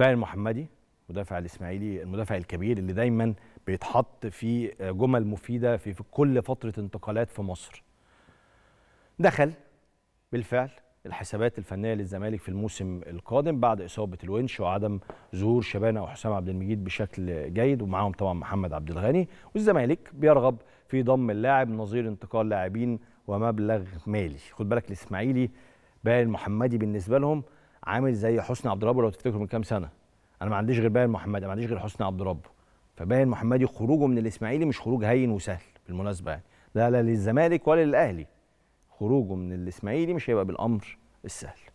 باقي المحمدي مدافع الاسماعيلي المدافع الكبير اللي دايما بيتحط في جمل مفيده في, في كل فتره انتقالات في مصر دخل بالفعل الحسابات الفنيه للزمالك في الموسم القادم بعد اصابه الونش وعدم ظهور شبانه وحسام عبد المجيد بشكل جيد ومعاهم طبعا محمد عبد الغني والزمالك بيرغب في ضم اللاعب نظير انتقال لاعبين ومبلغ مالي خد بالك الاسماعيلي باقي المحمدي بالنسبه لهم عامل زي حسني عبد ربه لو تفتكروا من كام سنه انا ما عنديش غير باين محمد ما عنديش غير حسني عبد ربه فباين محمدي خروجه من الاسماعيلي مش خروج هين وسهل بالمناسبه يعني لا لا للزمالك ولا للاهلي خروجه من الاسماعيلي مش هيبقى بالامر السهل